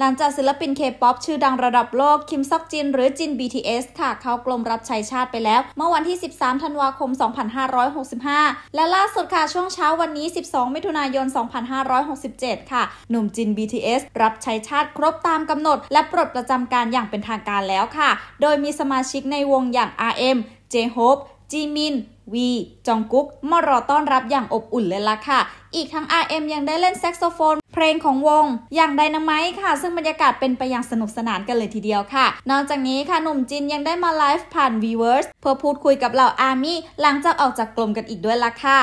หลังจากศิลปินเคป๊อปชื่อดังระดับโลก คิมซอกจิน หรือจิน BTS ค่ะ เข้ากลมรับใช้ชาติไปแล้ว เมื่อวันที่ 13 ธันวาคม 2565 และล่าสุดค่ะ ช่วงเช้าวันนี้ 12 มิถุนายน 2567 ค่ะ หนุ่มจิน BTS รับใช้ชาติครบตามกำหนด และปลดประจำการอย่างเป็นทางการแล้วค่ะ โดยมีสมาชิกในวงอย่าง RM J-Hope จีมินวี จองกุ๊กมารอต้อนรับอย่างอบอุ่นเลยล่ะค่ะ อีกทั้ง RM ยังได้เล่นแซกโซโฟน เพลงของวง อย่างไดนาไมค่ะ ซึ่งบรรยากาศเป็นไปอย่างสนุกสนานกันเลยทีเดียวค่ะ นอกจากนี้ค่ะ หนุ่มจินยังได้มาไลฟ์ผ่าน v ีเวิร์สเพื่อพูดคุยกับเหล่าอาร์มี่หลังจากออกจากกลุ่มกันอีกด้วยล่ะค่ะ